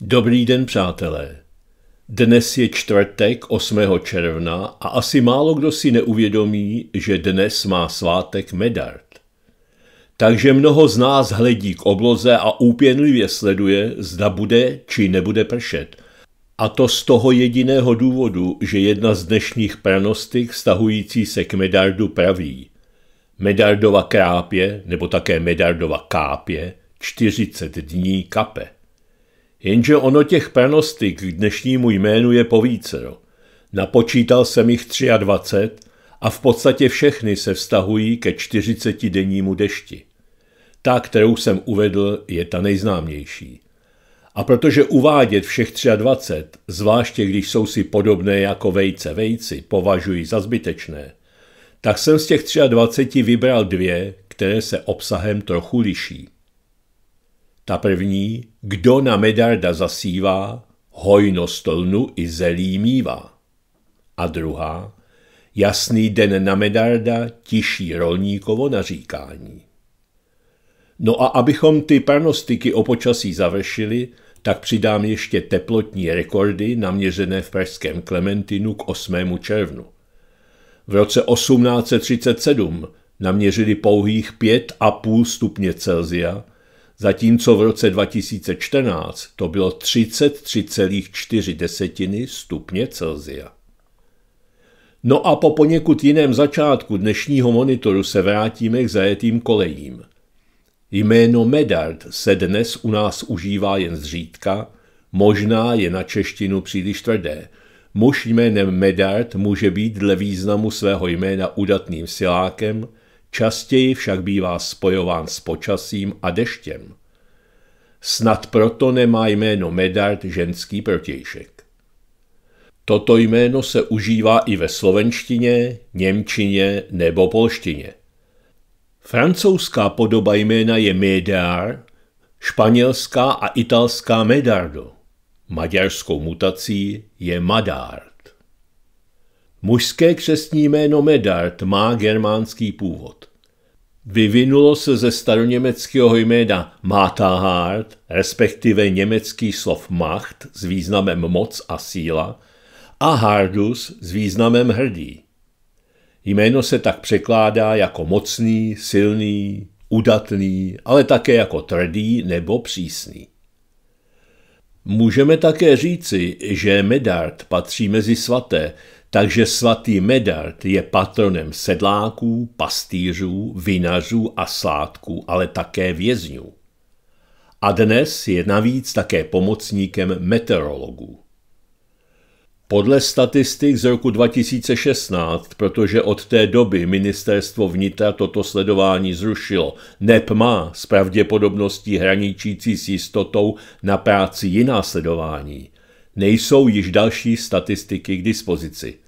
Dobrý den, přátelé. Dnes je čtvrtek 8. června a asi málo kdo si neuvědomí, že dnes má svátek Medard. Takže mnoho z nás hledí k obloze a úpěnlivě sleduje, zda bude či nebude pršet. A to z toho jediného důvodu, že jedna z dnešních pranostik vztahující se k Medardu praví. Medardova krápě, nebo také Medardova kápě, 40 dní kape. Jenže ono těch pranostik k dnešnímu jménu je povícero. Napočítal jsem jich 23 a v podstatě všechny se vztahují ke 40-dennímu dešti. Ta, kterou jsem uvedl, je ta nejznámější. A protože uvádět všech 23, zvláště když jsou si podobné jako vejce vejci, považuji za zbytečné, tak jsem z těch 23 vybral dvě, které se obsahem trochu liší. Ta první, kdo na medarda zasívá, hojnost lnu i zelí mívá. A druhá, jasný den na medarda tiší rolníkovo naříkání. No a abychom ty parnostiky o počasí završili, tak přidám ještě teplotní rekordy naměřené v pražském Klementinu k 8. červnu. V roce 1837 naměřili pouhých 5,5 stupně Celzia, zatímco v roce 2014 to bylo 33,4 stupně Celzia. No a po poněkud jiném začátku dnešního monitoru se vrátíme k zajetým kolejím. Jméno Medard se dnes u nás užívá jen zřídka, možná je na češtinu příliš tvrdé. Muž jménem Medard může být dle významu svého jména udatným silákem – Častěji však bývá spojován s počasím a deštěm. Snad proto nemá jméno Medard ženský protějšek. Toto jméno se užívá i ve slovenštině, němčině nebo polštině. Francouzská podoba jména je Médár, španělská a italská Medardo. Maďarskou mutací je Madár. Mužské křestní jméno Medard má germánský původ. Vyvinulo se ze staroněmeckého jména Matahard, respektive německý slov Macht s významem moc a síla, a Hardus s významem hrdý. Jméno se tak překládá jako mocný, silný, udatný, ale také jako tvrdý nebo přísný. Můžeme také říci, že Medard patří mezi svaté, takže svatý Medard je patronem sedláků, pastýřů, vinařů a sládků, ale také vězňů. A dnes je navíc také pomocníkem meteorologů. Podle statistik z roku 2016, protože od té doby ministerstvo vnitra toto sledování zrušilo, NEP má s pravděpodobností hraničící s jistotou na práci jiná sledování. Nejsou již další statistiky k dispozici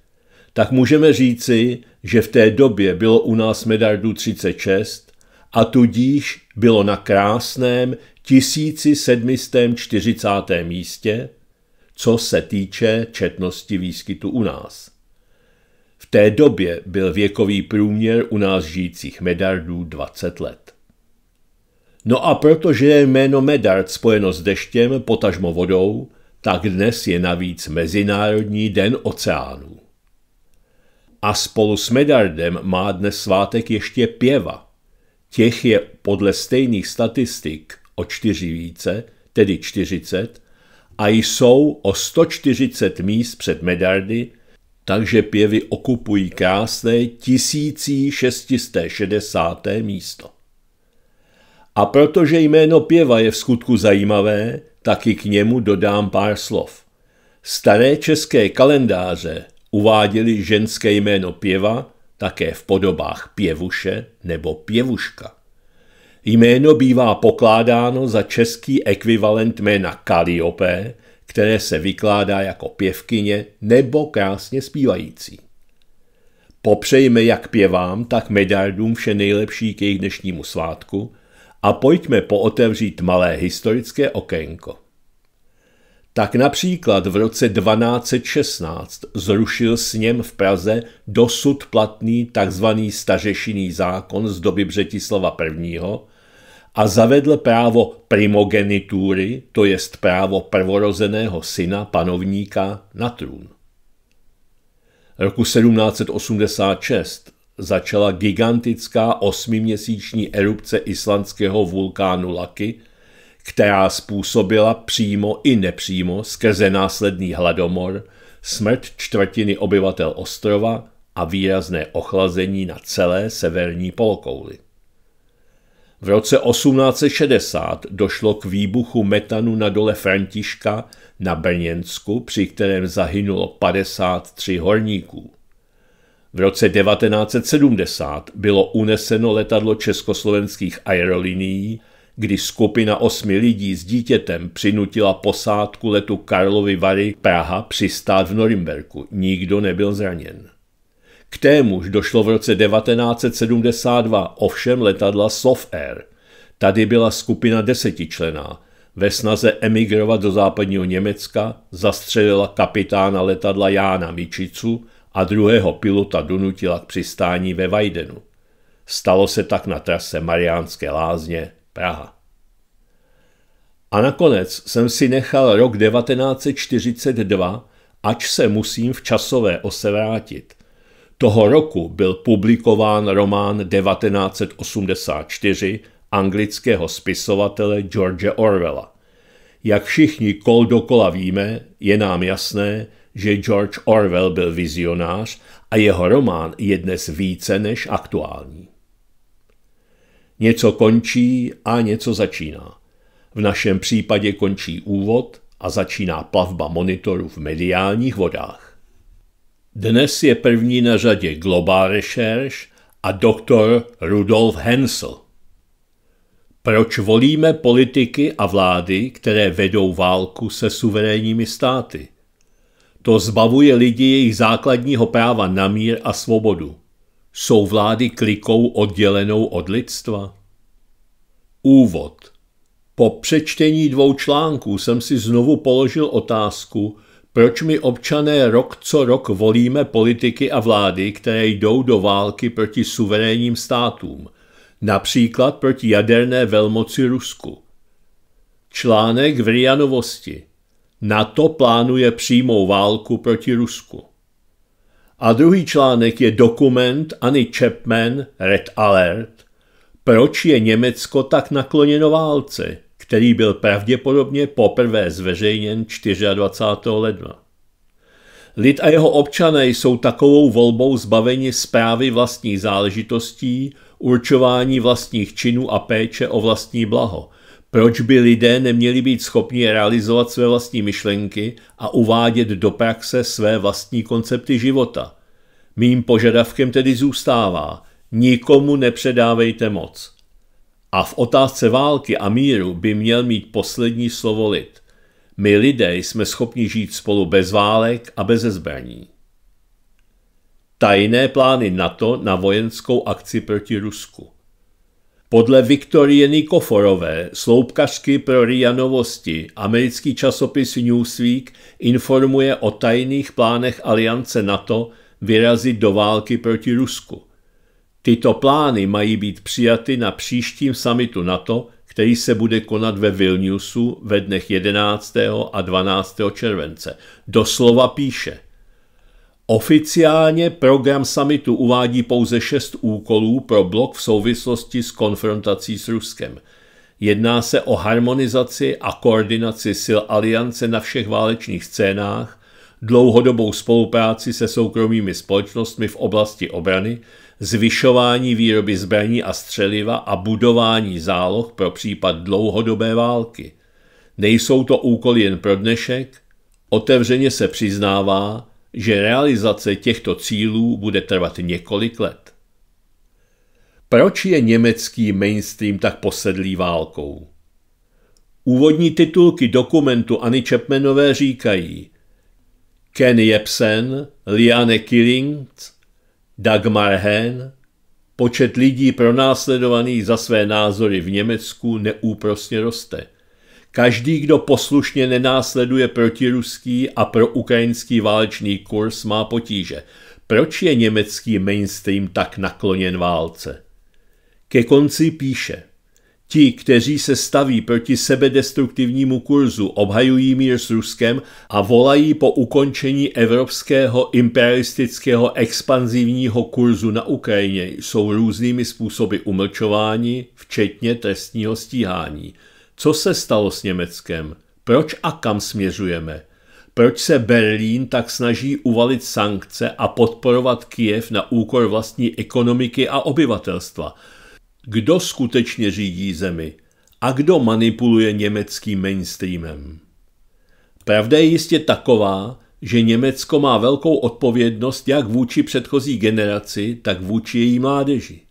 tak můžeme říci, že v té době bylo u nás medardů 36 a tudíž bylo na krásném 1740. místě, co se týče četnosti výskytu u nás. V té době byl věkový průměr u nás žijících medardů 20 let. No a protože je jméno medard spojeno s deštěm, potažmo vodou, tak dnes je navíc Mezinárodní den oceánů a spolu s Medardem má dnes svátek ještě pěva. Těch je podle stejných statistik o čtyři více, tedy 40, a jsou o 140 míst před Medardy, takže pěvy okupují krásné 1660. místo. A protože jméno pěva je v skutku zajímavé, taky k němu dodám pár slov. Staré české kalendáře uváděli ženské jméno pěva také v podobách pěvuše nebo pěvuška. Jméno bývá pokládáno za český ekvivalent jména Kaliopé, které se vykládá jako pěvkyně nebo krásně zpívající. Popřejme jak pěvám, tak medardům vše nejlepší k jejich dnešnímu svátku a pojďme pootevřít malé historické okénko. Tak například v roce 1216 zrušil s něm v Praze dosud platný tzv. stařešiný zákon z doby Břetislava I. a zavedl právo primogenitury, to jest právo prvorozeného syna panovníka na trůn. Roku 1786 začala gigantická osmiměsíční erupce islandského vulkánu Laki která způsobila přímo i nepřímo skrze následný hladomor smrt čtvrtiny obyvatel ostrova a výrazné ochlazení na celé severní polokouli. V roce 1860 došlo k výbuchu metanu na dole Františka na Brněnsku, při kterém zahynulo 53 horníků. V roce 1970 bylo uneseno letadlo československých aerolinií kdy skupina osmi lidí s dítětem přinutila posádku letu Karlovy Vary Praha přistát v Norimberku. Nikdo nebyl zraněn. K témuž došlo v roce 1972 ovšem letadla Soft Air. Tady byla skupina desetičlená. Ve snaze emigrovat do západního Německa zastřelila kapitána letadla Jána Mičicu a druhého pilota donutila k přistání ve Vajdenu. Stalo se tak na trase Mariánské lázně Praha. A nakonec jsem si nechal rok 1942, ač se musím v časové ose vrátit. Toho roku byl publikován román 1984 anglického spisovatele George Orwella. Jak všichni kol dokola víme, je nám jasné, že George Orwell byl vizionář a jeho román je dnes více než aktuální. Něco končí a něco začíná. V našem případě končí úvod a začíná plavba monitoru v mediálních vodách. Dnes je první na řadě Global Research a doktor Rudolf Hensel. Proč volíme politiky a vlády, které vedou válku se suverénními státy? To zbavuje lidi jejich základního práva na mír a svobodu. Jsou vlády klikou oddělenou od lidstva? Úvod. Po přečtení dvou článků jsem si znovu položil otázku, proč my občané rok co rok volíme politiky a vlády, které jdou do války proti suverénním státům, například proti jaderné velmoci Rusku. Článek v Rianovosti. NATO plánuje přímou válku proti Rusku. A druhý článek je dokument Anny Chapman Red Alert, proč je Německo tak nakloněno válce, který byl pravděpodobně poprvé zveřejněn 24. ledna. Lid a jeho občané jsou takovou volbou zbaveni zprávy vlastních záležitostí, určování vlastních činů a péče o vlastní blaho, proč by lidé neměli být schopni realizovat své vlastní myšlenky a uvádět do praxe své vlastní koncepty života? Mým požadavkem tedy zůstává – nikomu nepředávejte moc. A v otázce války a míru by měl mít poslední slovo lid. My lidé jsme schopni žít spolu bez válek a bez zbraní. Tajné plány NATO na vojenskou akci proti Rusku. Podle Viktorie Nikoforové, sloupkařky pro RIA novosti, americký časopis Newsweek informuje o tajných plánech aliance NATO vyrazit do války proti Rusku. Tyto plány mají být přijaty na příštím samitu NATO, který se bude konat ve Vilniusu ve dnech 11. a 12. července. Doslova píše – Oficiálně program summitu uvádí pouze šest úkolů pro blok v souvislosti s konfrontací s Ruskem. Jedná se o harmonizaci a koordinaci sil aliance na všech válečných scénách, dlouhodobou spolupráci se soukromými společnostmi v oblasti obrany, zvyšování výroby zbraní a střeliva a budování záloh pro případ dlouhodobé války. Nejsou to úkoly jen pro dnešek, otevřeně se přiznává, že realizace těchto cílů bude trvat několik let. Proč je německý mainstream tak posedlý válkou? Úvodní titulky dokumentu Anny Chapmanové říkají Ken Jebsen, Liane Killings, Dagmar Hen, počet lidí pronásledovaných za své názory v Německu neúprosně roste – Každý, kdo poslušně nenásleduje protiruský a proukrajinský válečný kurz, má potíže. Proč je německý mainstream tak nakloněn válce? Ke konci píše – Ti, kteří se staví proti sebedestruktivnímu kurzu, obhajují mír s Ruskem a volají po ukončení evropského imperialistického expanzivního kurzu na Ukrajině, jsou různými způsoby umlčování, včetně trestního stíhání – co se stalo s Německem? Proč a kam směřujeme? Proč se Berlín tak snaží uvalit sankce a podporovat Kiev na úkor vlastní ekonomiky a obyvatelstva? Kdo skutečně řídí zemi? A kdo manipuluje německým mainstreamem? Pravda je jistě taková, že Německo má velkou odpovědnost jak vůči předchozí generaci, tak vůči její mládeži.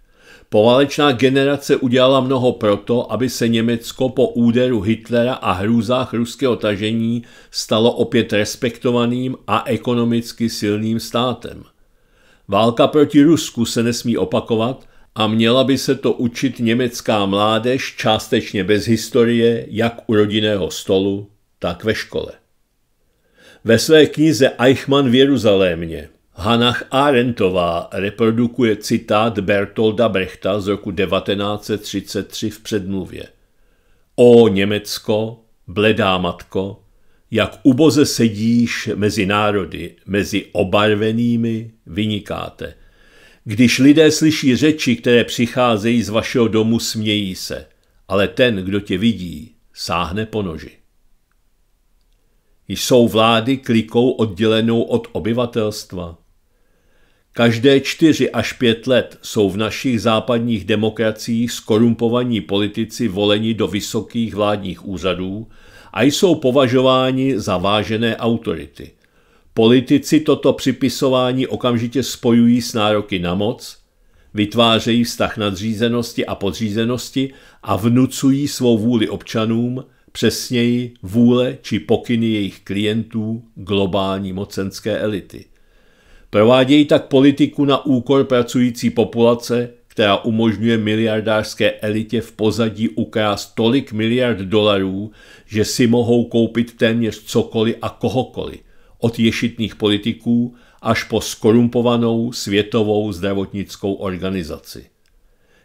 Poválečná generace udělala mnoho proto, aby se Německo po úderu Hitlera a hrůzách ruského tažení stalo opět respektovaným a ekonomicky silným státem. Válka proti Rusku se nesmí opakovat a měla by se to učit německá mládež částečně bez historie, jak u rodinného stolu, tak ve škole. Ve své knize Eichmann v Jeruzalémě Hanach Arentová reprodukuje citát Bertolda Brechta z roku 1933 v předmluvě. O Německo, bledá matko, jak uboze sedíš mezi národy, mezi obarvenými, vynikáte. Když lidé slyší řeči, které přicházejí z vašeho domu, smějí se, ale ten, kdo tě vidí, sáhne po noži. Jsou vlády klikou oddělenou od obyvatelstva? Každé čtyři až pět let jsou v našich západních demokraciích skorumpovaní politici voleni do vysokých vládních úřadů a jsou považováni za vážené autority. Politici toto připisování okamžitě spojují s nároky na moc, vytvářejí vztah nadřízenosti a podřízenosti a vnucují svou vůli občanům, přesněji vůle či pokyny jejich klientů globální mocenské elity – Provádějí tak politiku na úkor pracující populace, která umožňuje miliardářské elitě v pozadí ukrást tolik miliard dolarů, že si mohou koupit téměř cokoliv a kohokoliv, od ješitných politiků až po skorumpovanou světovou zdravotnickou organizaci.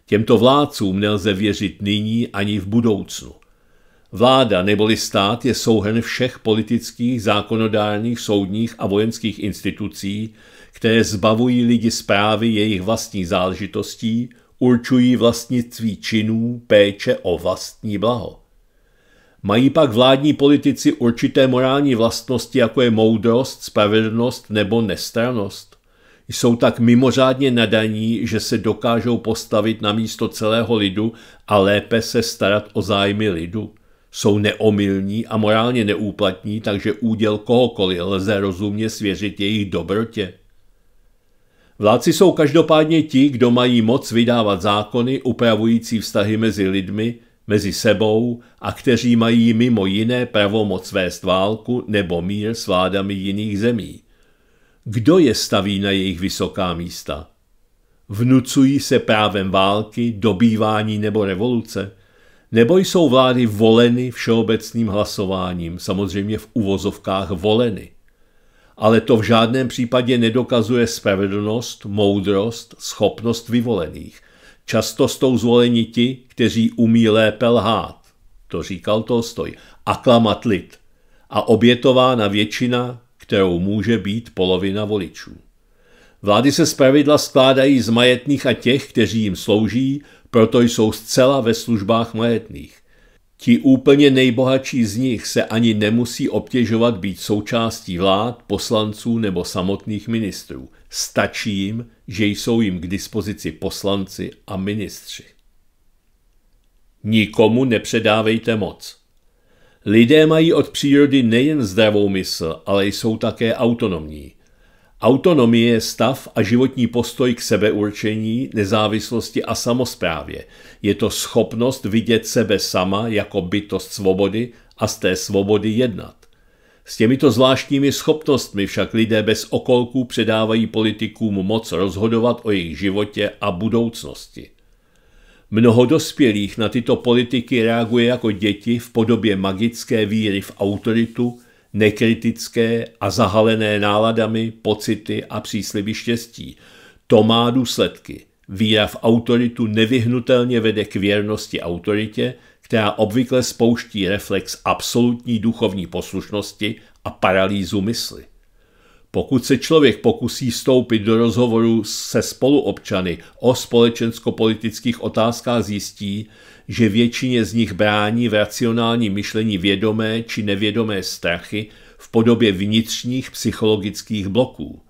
Těmto vládcům nelze věřit nyní ani v budoucnu. Vláda neboli stát je souhrn všech politických, zákonodárných, soudních a vojenských institucí, které zbavují lidi zprávy jejich vlastní záležitostí, určují vlastnictví činů, péče o vlastní blaho. Mají pak vládní politici určité morální vlastnosti, jako je moudrost, spravedlnost nebo nestranost. Jsou tak mimořádně nadaní, že se dokážou postavit na místo celého lidu a lépe se starat o zájmy lidu. Jsou neomilní a morálně neúplatní, takže úděl kohokoliv lze rozumně svěřit jejich dobrotě. Vládci jsou každopádně ti, kdo mají moc vydávat zákony upravující vztahy mezi lidmi, mezi sebou a kteří mají mimo jiné pravomoc vést válku nebo mír s vládami jiných zemí. Kdo je staví na jejich vysoká místa? Vnucují se právem války, dobývání nebo revoluce? Nebo jsou vlády voleny všeobecným hlasováním, samozřejmě v uvozovkách voleny? ale to v žádném případě nedokazuje spravedlnost, moudrost, schopnost vyvolených. Často jsou zvoleni ti, kteří umí lépe lhát, to říkal Tolstoj, a klamat lid, a obětována většina, kterou může být polovina voličů. Vlády se zpravidla skládají z majetných a těch, kteří jim slouží, proto jsou zcela ve službách majetných. Ti úplně nejbohatší z nich se ani nemusí obtěžovat být součástí vlád, poslanců nebo samotných ministrů. Stačí jim, že jsou jim k dispozici poslanci a ministři. Nikomu nepředávejte moc. Lidé mají od přírody nejen zdravou mysl, ale jsou také autonomní. Autonomie je stav a životní postoj k sebeurčení, nezávislosti a samozprávě. Je to schopnost vidět sebe sama jako bytost svobody a z té svobody jednat. S těmito zvláštními schopnostmi však lidé bez okolků předávají politikům moc rozhodovat o jejich životě a budoucnosti. Mnoho dospělých na tyto politiky reaguje jako děti v podobě magické víry v autoritu, nekritické a zahalené náladami, pocity a přísliby štěstí. To má důsledky. Víra v autoritu nevyhnutelně vede k věrnosti autoritě, která obvykle spouští reflex absolutní duchovní poslušnosti a paralýzu mysli. Pokud se člověk pokusí vstoupit do rozhovoru se spoluobčany o společensko-politických otázkách, zjistí, že většině z nich brání v racionální myšlení vědomé či nevědomé strachy v podobě vnitřních psychologických bloků.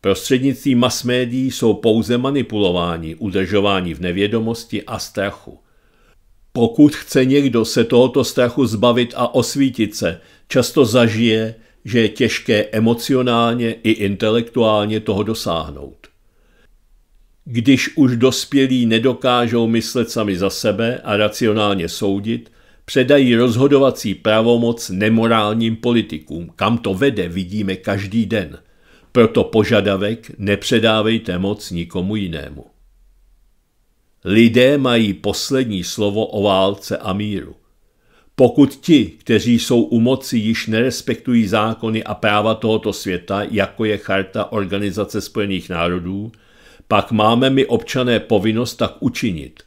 Prostřednictvím masmédií jsou pouze manipulováni, udržováni v nevědomosti a strachu. Pokud chce někdo se tohoto strachu zbavit a osvítit se, často zažije, že je těžké emocionálně i intelektuálně toho dosáhnout. Když už dospělí nedokážou myslet sami za sebe a racionálně soudit, předají rozhodovací pravomoc nemorálním politikům. Kam to vede, vidíme každý den. Proto požadavek nepředávejte moc nikomu jinému. Lidé mají poslední slovo o válce a míru. Pokud ti, kteří jsou u moci, již nerespektují zákony a práva tohoto světa, jako je Charta Organizace spojených národů, pak máme my občané povinnost tak učinit.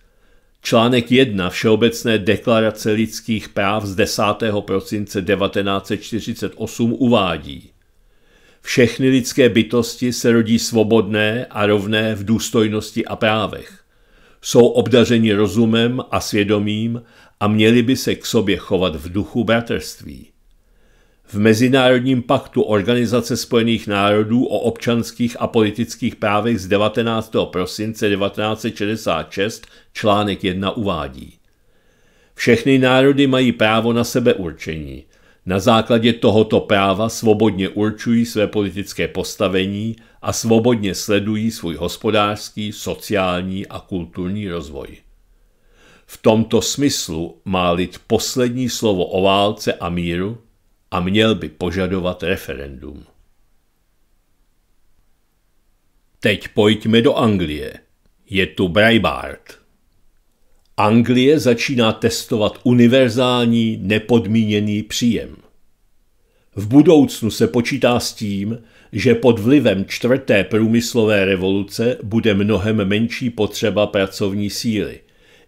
Článek 1 Všeobecné deklarace lidských práv z 10. prosince 1948 uvádí Všechny lidské bytosti se rodí svobodné a rovné v důstojnosti a právech. Jsou obdařeni rozumem a svědomím a měli by se k sobě chovat v duchu bratrství v Mezinárodním paktu Organizace spojených národů o občanských a politických právech z 19. prosince 1966 článek 1 uvádí. Všechny národy mají právo na sebeurčení. Na základě tohoto práva svobodně určují své politické postavení a svobodně sledují svůj hospodářský, sociální a kulturní rozvoj. V tomto smyslu má lid poslední slovo o válce a míru, a měl by požadovat referendum. Teď pojďme do Anglie. Je tu Breibart. Anglie začíná testovat univerzální nepodmíněný příjem. V budoucnu se počítá s tím, že pod vlivem čtvrté průmyslové revoluce bude mnohem menší potřeba pracovní síly.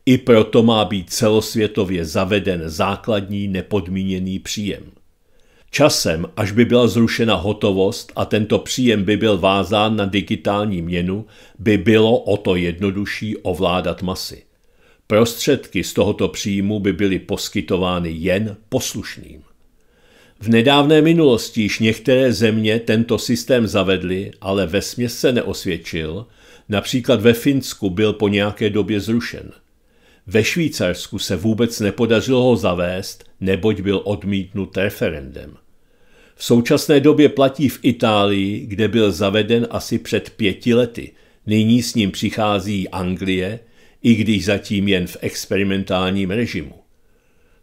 I proto má být celosvětově zaveden základní nepodmíněný příjem. Časem, až by byla zrušena hotovost a tento příjem by byl vázán na digitální měnu, by bylo o to jednodušší ovládat masy. Prostředky z tohoto příjmu by byly poskytovány jen poslušným. V nedávné minulosti již některé země tento systém zavedly, ale ve směs se neosvědčil, například ve Finsku byl po nějaké době zrušen. Ve Švýcarsku se vůbec nepodařilo ho zavést, neboť byl odmítnut referendem. V současné době platí v Itálii, kde byl zaveden asi před pěti lety. Nyní s ním přichází Anglie, i když zatím jen v experimentálním režimu.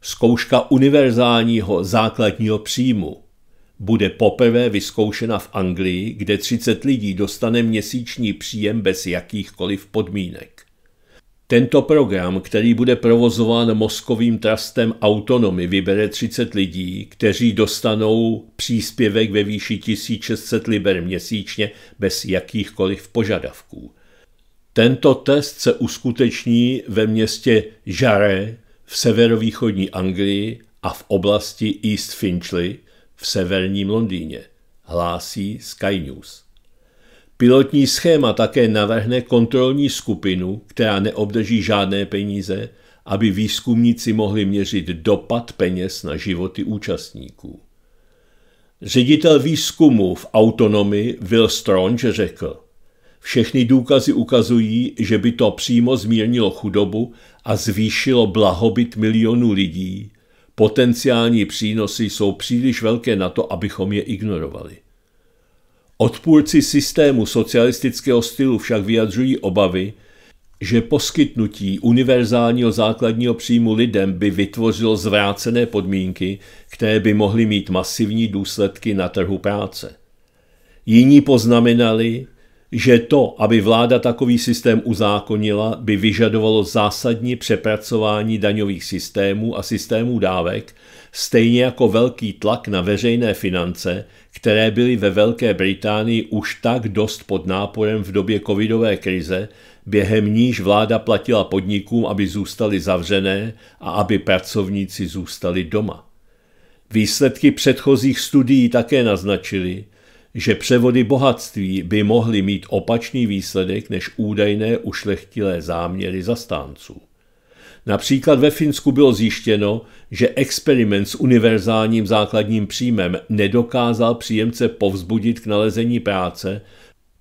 Zkouška univerzálního základního příjmu bude poprvé vyzkoušena v Anglii, kde 30 lidí dostane měsíční příjem bez jakýchkoliv podmínek. Tento program, který bude provozován mozkovým trastem Autonomy, vybere 30 lidí, kteří dostanou příspěvek ve výši 1600 liber měsíčně bez jakýchkoliv požadavků. Tento test se uskuteční ve městě Jare v severovýchodní Anglii a v oblasti East Finchley v severním Londýně, hlásí Sky News. Pilotní schéma také navrhne kontrolní skupinu, která neobdrží žádné peníze, aby výzkumníci mohli měřit dopad peněz na životy účastníků. Ředitel výzkumu v autonomii Will Strange řekl, všechny důkazy ukazují, že by to přímo zmírnilo chudobu a zvýšilo blahobyt milionů lidí. Potenciální přínosy jsou příliš velké na to, abychom je ignorovali. Odpůrci systému socialistického stylu však vyjadřují obavy, že poskytnutí univerzálního základního příjmu lidem by vytvořilo zvrácené podmínky, které by mohly mít masivní důsledky na trhu práce. Jiní poznamenali, že to, aby vláda takový systém uzákonila, by vyžadovalo zásadní přepracování daňových systémů a systémů dávek, stejně jako velký tlak na veřejné finance, které byly ve Velké Británii už tak dost pod náporem v době covidové krize, během níž vláda platila podnikům, aby zůstali zavřené a aby pracovníci zůstali doma. Výsledky předchozích studií také naznačily, že převody bohatství by mohly mít opačný výsledek než údajné ušlechtilé záměry zastánců. Například ve Finsku bylo zjištěno, že experiment s univerzálním základním příjmem nedokázal příjemce povzbudit k nalezení práce,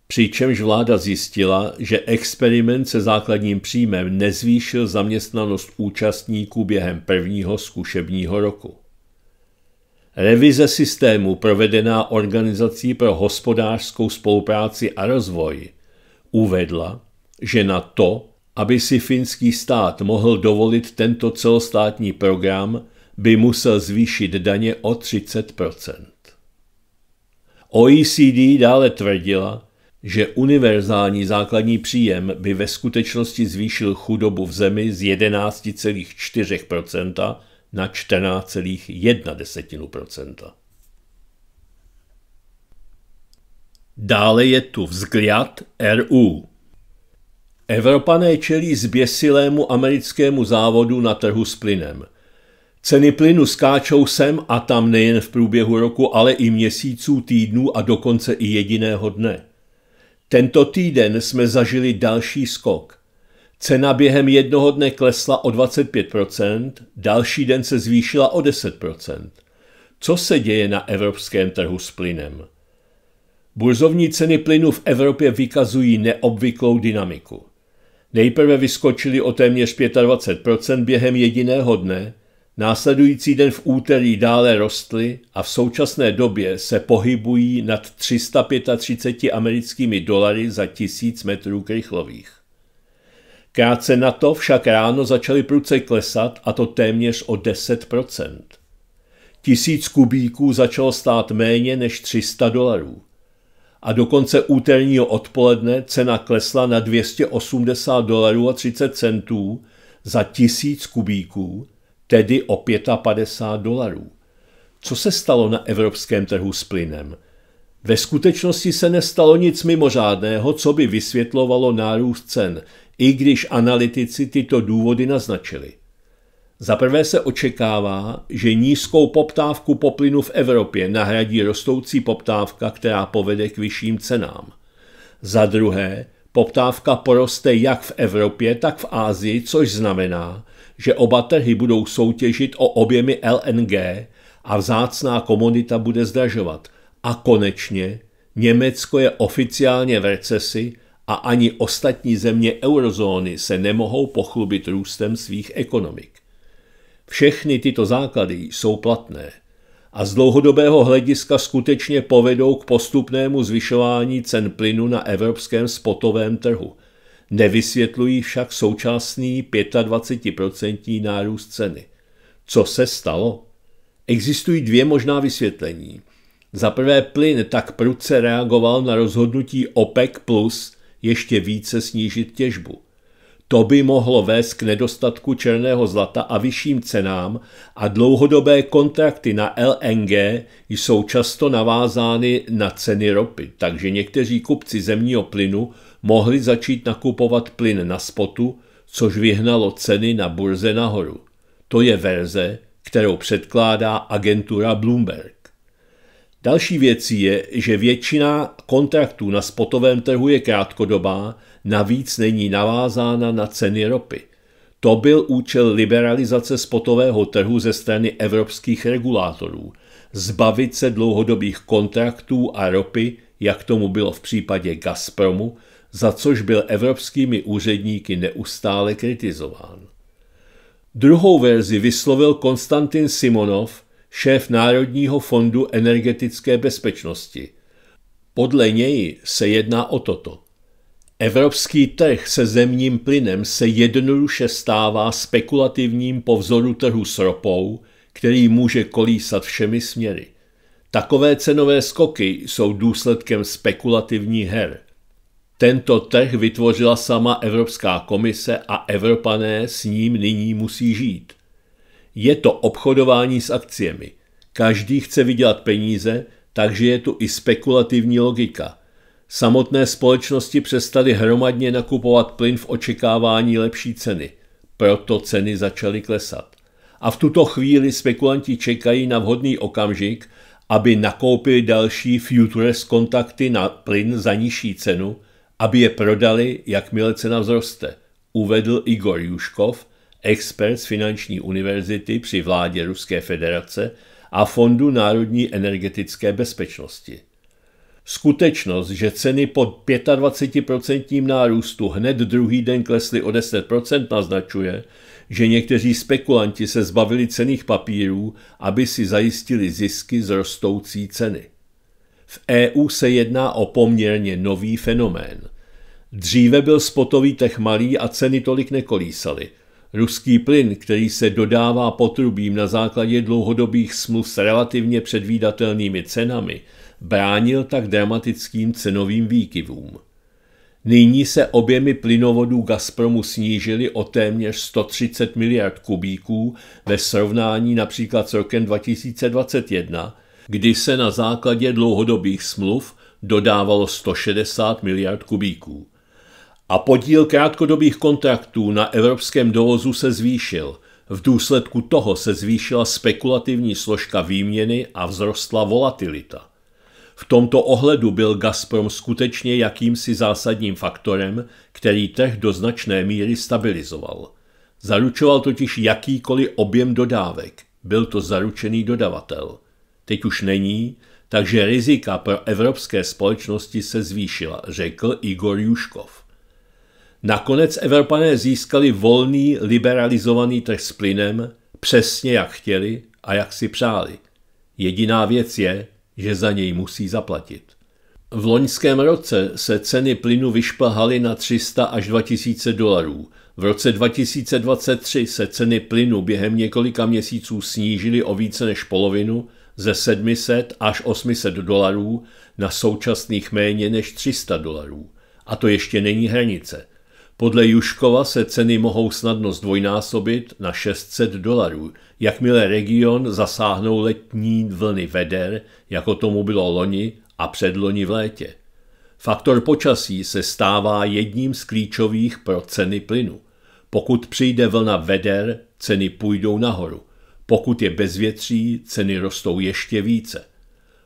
přičemž vláda zjistila, že experiment se základním příjmem nezvýšil zaměstnanost účastníků během prvního zkušebního roku. Revize systému provedená Organizací pro hospodářskou spolupráci a rozvoj uvedla, že na to, aby si finský stát mohl dovolit tento celostátní program, by musel zvýšit daně o 30 OECD dále tvrdila, že univerzální základní příjem by ve skutečnosti zvýšil chudobu v zemi z 11,4 na 14,1 Dále je tu vzgliad RU. Evropané čelí zběsilému americkému závodu na trhu s plynem. Ceny plynu skáčou sem a tam nejen v průběhu roku, ale i měsíců, týdnů a dokonce i jediného dne. Tento týden jsme zažili další skok. Cena během jednoho dne klesla o 25%, další den se zvýšila o 10%. Co se děje na evropském trhu s plynem? Burzovní ceny plynu v Evropě vykazují neobvyklou dynamiku. Nejprve vyskočily o téměř 25% během jediného dne, následující den v úterý dále rostly a v současné době se pohybují nad 335 americkými dolary za tisíc metrů krychlových. Krátce na to však ráno začaly pruce klesat a to téměř o 10%. Tisíc kubíků začalo stát méně než 300 dolarů. A do konce úterního odpoledne cena klesla na 280 dolarů a 30 centů za tisíc kubíků, tedy o 55 dolarů. Co se stalo na evropském trhu s plynem? Ve skutečnosti se nestalo nic mimořádného, co by vysvětlovalo nárůst cen i když analytici tyto důvody naznačili. Za prvé se očekává, že nízkou poptávku po plynu v Evropě nahradí rostoucí poptávka, která povede k vyšším cenám. Za druhé, poptávka poroste jak v Evropě, tak v Ázii, což znamená, že oba trhy budou soutěžit o objemy LNG a vzácná komodita bude zdražovat. A konečně, Německo je oficiálně v recesi a ani ostatní země eurozóny se nemohou pochlubit růstem svých ekonomik. Všechny tyto základy jsou platné a z dlouhodobého hlediska skutečně povedou k postupnému zvyšování cen plynu na evropském spotovém trhu. Nevysvětlují však současný 25% nárůst ceny. Co se stalo? Existují dvě možná vysvětlení. Za prvé plyn tak prudce reagoval na rozhodnutí OPEC+, plus, ještě více snížit těžbu. To by mohlo vést k nedostatku černého zlata a vyšším cenám a dlouhodobé kontrakty na LNG jsou často navázány na ceny ropy, takže někteří kupci zemního plynu mohli začít nakupovat plyn na spotu, což vyhnalo ceny na burze nahoru. To je verze, kterou předkládá agentura Bloomberg. Další věcí je, že většina kontraktů na spotovém trhu je krátkodobá, navíc není navázána na ceny ropy. To byl účel liberalizace spotového trhu ze strany evropských regulátorů. Zbavit se dlouhodobých kontraktů a ropy, jak tomu bylo v případě Gazpromu, za což byl evropskými úředníky neustále kritizován. Druhou verzi vyslovil Konstantin Simonov, šéf Národního fondu energetické bezpečnosti. Podle něj se jedná o toto. Evropský trh se zemním plynem se jednoduše stává spekulativním po vzoru trhu s ropou, který může kolísat všemi směry. Takové cenové skoky jsou důsledkem spekulativní her. Tento trh vytvořila sama Evropská komise a Evropané s ním nyní musí žít. Je to obchodování s akciemi. Každý chce vydělat peníze, takže je tu i spekulativní logika. Samotné společnosti přestaly hromadně nakupovat plyn v očekávání lepší ceny. Proto ceny začaly klesat. A v tuto chvíli spekulanti čekají na vhodný okamžik, aby nakoupili další futures kontakty na plyn za nižší cenu, aby je prodali, jakmile cena vzroste, uvedl Igor Juškov, expert z finanční univerzity při vládě Ruské federace a Fondu národní energetické bezpečnosti. Skutečnost, že ceny pod 25% nárůstu hned druhý den klesly o 10%, naznačuje, že někteří spekulanti se zbavili cených papírů, aby si zajistili zisky z rostoucí ceny. V EU se jedná o poměrně nový fenomén. Dříve byl spotový tech malý a ceny tolik nekolísaly – Ruský plyn, který se dodává potrubím na základě dlouhodobých smluv s relativně předvídatelnými cenami, bránil tak dramatickým cenovým výkyvům. Nyní se objemy plynovodů Gazpromu snížily o téměř 130 miliard kubíků ve srovnání například s rokem 2021, kdy se na základě dlouhodobých smluv dodávalo 160 miliard kubíků a podíl krátkodobých kontraktů na evropském dovozu se zvýšil. V důsledku toho se zvýšila spekulativní složka výměny a vzrostla volatilita. V tomto ohledu byl Gazprom skutečně jakýmsi zásadním faktorem, který trh do značné míry stabilizoval. Zaručoval totiž jakýkoliv objem dodávek. Byl to zaručený dodavatel. Teď už není, takže rizika pro evropské společnosti se zvýšila, řekl Igor Juškov. Nakonec Evropané získali volný liberalizovaný trh s plynem přesně jak chtěli a jak si přáli. Jediná věc je, že za něj musí zaplatit. V loňském roce se ceny plynu vyšplhaly na 300 až 2000 dolarů. V roce 2023 se ceny plynu během několika měsíců snížily o více než polovinu ze 700 až 800 dolarů na současných méně než 300 dolarů. A to ještě není hranice. Podle Juškova se ceny mohou snadno zdvojnásobit na 600 dolarů, jakmile region zasáhnou letní vlny veder, jako tomu bylo loni a předloni v létě. Faktor počasí se stává jedním z klíčových pro ceny plynu. Pokud přijde vlna veder, ceny půjdou nahoru. Pokud je bezvětří, ceny rostou ještě více.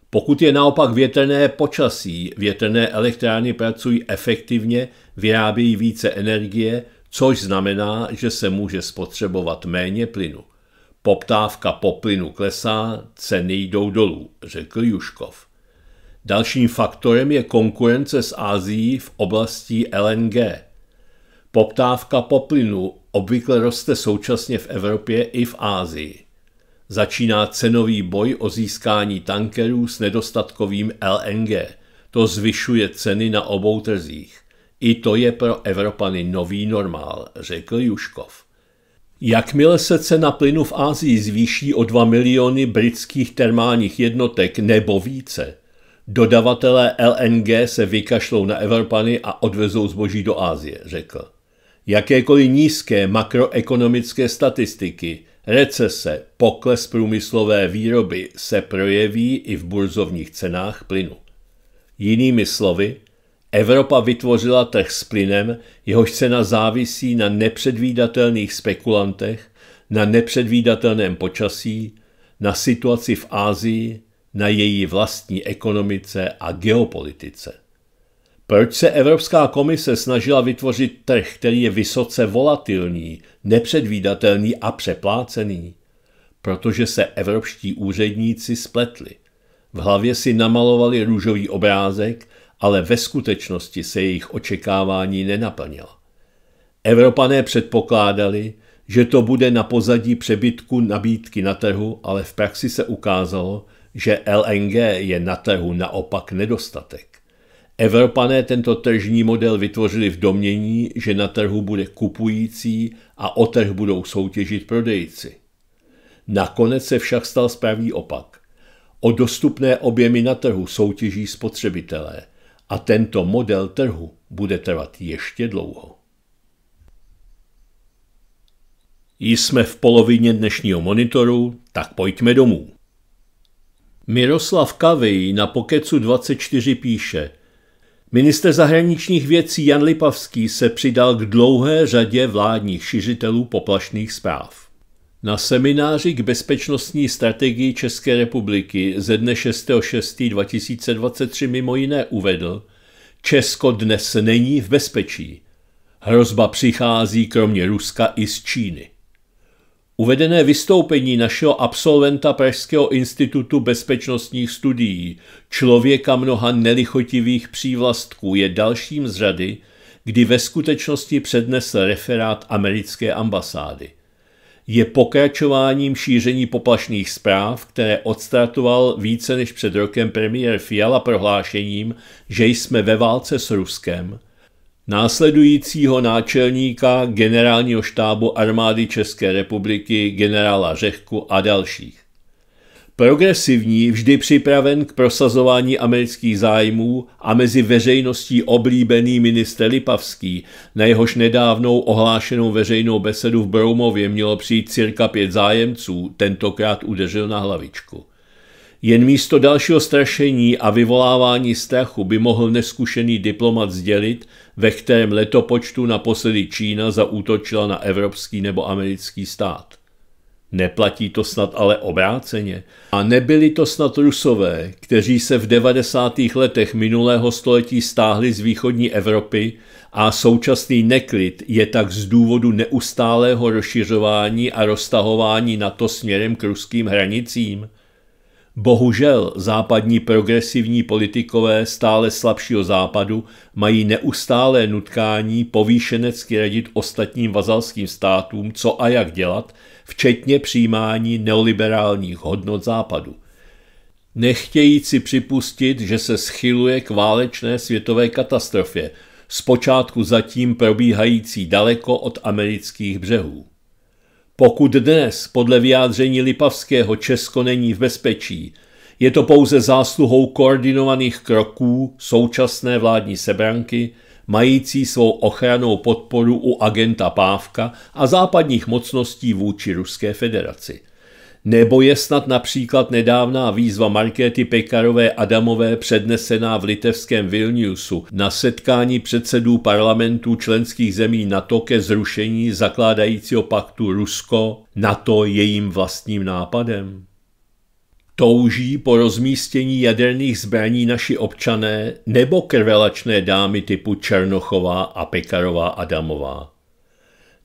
Pokud je naopak větrné počasí, větrné elektrárny pracují efektivně vyrábějí více energie, což znamená, že se může spotřebovat méně plynu. Poptávka po plynu klesá, ceny jdou dolů, řekl Juškov. Dalším faktorem je konkurence s Ázií v oblasti LNG. Poptávka po plynu obvykle roste současně v Evropě i v Ázii. Začíná cenový boj o získání tankerů s nedostatkovým LNG. To zvyšuje ceny na obou trzích. I to je pro Evropany nový normál, řekl Juškov. Jakmile se cena plynu v Ázii zvýší o 2 miliony britských termálních jednotek nebo více, dodavatelé LNG se vykašlou na Evropany a odvezou zboží do Ázie, řekl. Jakékoliv nízké makroekonomické statistiky, recese, pokles průmyslové výroby se projeví i v burzovních cenách plynu. Jinými slovy, Evropa vytvořila trh s plynem, jehož cena závisí na nepředvídatelných spekulantech, na nepředvídatelném počasí, na situaci v Ázii, na její vlastní ekonomice a geopolitice. Proč se Evropská komise snažila vytvořit trh, který je vysoce volatilní, nepředvídatelný a přeplácený? Protože se evropští úředníci spletli. V hlavě si namalovali růžový obrázek ale ve skutečnosti se jejich očekávání nenaplnilo. Evropané předpokládali, že to bude na pozadí přebytku nabídky na trhu, ale v praxi se ukázalo, že LNG je na trhu naopak nedostatek. Evropané tento tržní model vytvořili v domění, že na trhu bude kupující a o trh budou soutěžit prodejci. Nakonec se však stal spravý opak. O dostupné objemy na trhu soutěží spotřebitelé – a tento model trhu bude trvat ještě dlouho. Jsme v polovině dnešního monitoru, tak pojďme domů. Miroslav Kavej na Pokecu 24 píše Minister zahraničních věcí Jan Lipavský se přidal k dlouhé řadě vládních šiřitelů poplašných zpráv. Na semináři k bezpečnostní strategii České republiky ze dne 6.6.2023 mimo jiné uvedl, Česko dnes není v bezpečí. Hrozba přichází kromě Ruska i z Číny. Uvedené vystoupení našeho absolventa Pražského institutu bezpečnostních studií, člověka mnoha nelichotivých přívlastků, je dalším z řady, kdy ve skutečnosti přednesl referát americké ambasády je pokračováním šíření poplašných zpráv, které odstartoval více než před rokem premiér Fiala prohlášením, že jsme ve válce s Ruskem, následujícího náčelníka generálního štábu armády České republiky generála Řehku a dalších progresivní, vždy připraven k prosazování amerických zájmů a mezi veřejností oblíbený minister Lipavský, na jehož nedávnou ohlášenou veřejnou besedu v Broumově mělo přijít cirka pět zájemců, tentokrát udeřil na hlavičku. Jen místo dalšího strašení a vyvolávání strachu by mohl neskušený diplomat sdělit, ve kterém letopočtu naposledy Čína zaútočila na evropský nebo americký stát. Neplatí to snad ale obráceně. A nebyli to snad Rusové, kteří se v 90. letech minulého století stáhli z východní Evropy a současný neklid je tak z důvodu neustálého rozšiřování a roztahování NATO směrem k ruským hranicím. Bohužel západní progresivní politikové stále slabšího západu mají neustálé nutkání povýšenecky radit ostatním vazalským státům, co a jak dělat – včetně přijímání neoliberálních hodnot západu. Nechtějící připustit, že se schyluje k válečné světové katastrofě, zpočátku zatím probíhající daleko od amerických břehů. Pokud dnes, podle vyjádření Lipavského, Česko není v bezpečí, je to pouze zásluhou koordinovaných kroků současné vládní sebranky, mající svou ochranou podporu u agenta Pávka a západních mocností vůči Ruské federaci. Nebo je snad například nedávná výzva Markéty Pekarové Adamové přednesená v litevském Vilniusu na setkání předsedů parlamentů členských zemí NATO ke zrušení zakládajícího paktu Rusko NATO jejím vlastním nápadem? Touží po rozmístění jaderných zbraní naši občané nebo krvelačné dámy typu Černochová a Pekarová Adamová?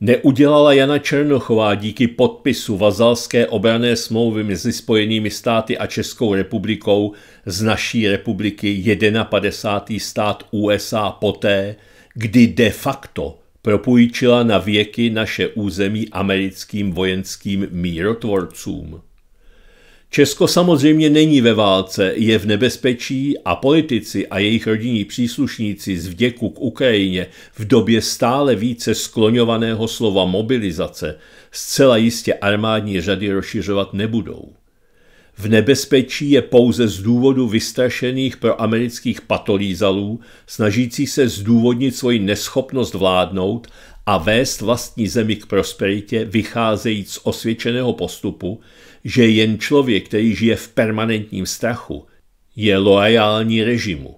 Neudělala Jana Černochová díky podpisu vazalské obrané smlouvy mezi Spojenými státy a Českou republikou z naší republiky 51. stát USA poté, kdy de facto propůjčila na věky naše území americkým vojenským mírotvorcům. Česko samozřejmě není ve válce, je v nebezpečí a politici a jejich rodinní příslušníci z vděku k Ukrajině v době stále více skloňovaného slova mobilizace zcela jistě armádní řady rozšiřovat nebudou. V nebezpečí je pouze z důvodu vystrašených proamerických patolízalů, snažící se zdůvodnit svoji neschopnost vládnout a vést vlastní zemi k prosperitě, vycházejíc z osvědčeného postupu, že jen člověk, který žije v permanentním strachu, je loajální režimu.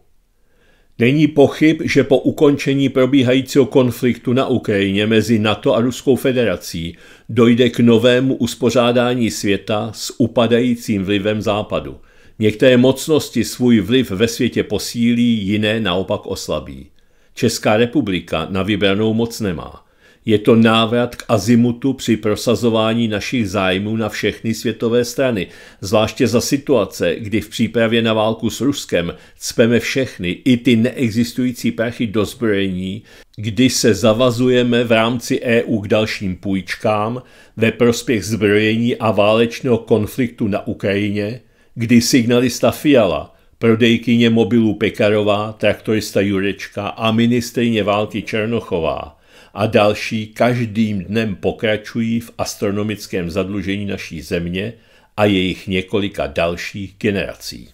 Není pochyb, že po ukončení probíhajícího konfliktu na Ukrajině mezi NATO a Ruskou federací dojde k novému uspořádání světa s upadajícím vlivem Západu. Některé mocnosti svůj vliv ve světě posílí, jiné naopak oslabí. Česká republika na vybranou moc nemá. Je to návrat k azimutu při prosazování našich zájmů na všechny světové strany, zvláště za situace, kdy v přípravě na válku s Ruskem cpeme všechny, i ty neexistující prachy do zbrojení, kdy se zavazujeme v rámci EU k dalším půjčkám ve prospěch zbrojení a válečného konfliktu na Ukrajině, kdy signalista Fiala, prodejkyně mobilů Pekarová, traktorista Jurečka a ministrině války Černochová a další každým dnem pokračují v astronomickém zadlužení naší země a jejich několika dalších generací.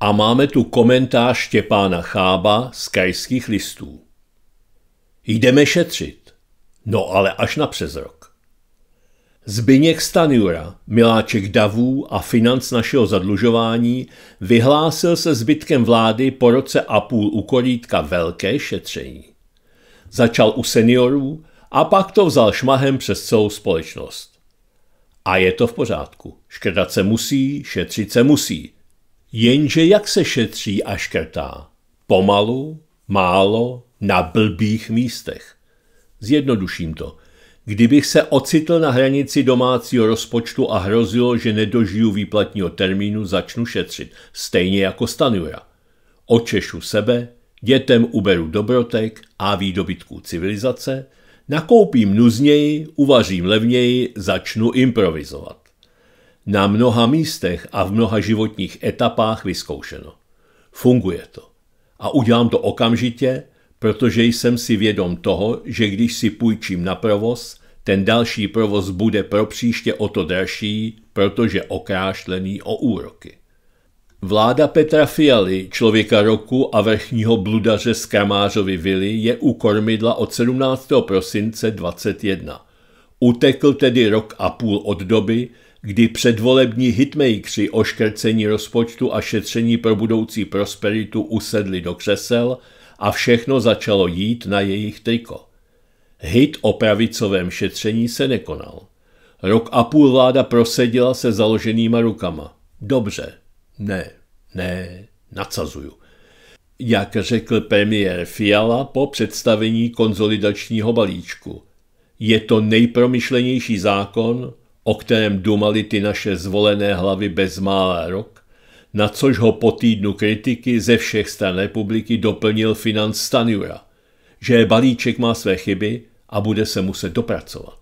A máme tu komentář Štěpána Chába z krajských listů. Jdeme šetřit. No ale až na přes rok. Zbyněk Stanjura, miláček davů a financ našeho zadlužování, vyhlásil se zbytkem vlády po roce a půl u korítka velké šetření. Začal u seniorů a pak to vzal šmahem přes celou společnost. A je to v pořádku. Škrtat se musí, šetřit se musí. Jenže jak se šetří a škrtá? Pomalu, málo, na blbých místech. Zjednoduším to – Kdybych se ocitl na hranici domácího rozpočtu a hrozilo, že nedožiju výplatního termínu, začnu šetřit, stejně jako Stanura. Očešu sebe, dětem uberu dobrotek a výdobytků civilizace, nakoupím nuzněji, uvařím levněji, začnu improvizovat. Na mnoha místech a v mnoha životních etapách vyzkoušeno. Funguje to. A udělám to okamžitě, protože jsem si vědom toho, že když si půjčím na provoz, ten další provoz bude pro příště o to dražší, protože okrášlený o úroky. Vláda Petra Fialy, člověka roku a vrchního bludaře z Kramářovy vily, je u kormidla od 17. prosince 21. Utekl tedy rok a půl od doby, kdy předvolební hitmejkři oškrcení rozpočtu a šetření pro budoucí prosperitu usedli do křesel – a všechno začalo jít na jejich triko. Hit o pravicovém šetření se nekonal. Rok a půl vláda proseděla se založenýma rukama. Dobře. Ne, ne, nacazuju. Jak řekl premiér Fiala po představení konzolidačního balíčku. Je to nejpromyšlenější zákon, o kterém dumali ty naše zvolené hlavy bezmála rok na což ho po týdnu kritiky ze všech stran republiky doplnil financ Stanjura, že balíček má své chyby a bude se muset dopracovat.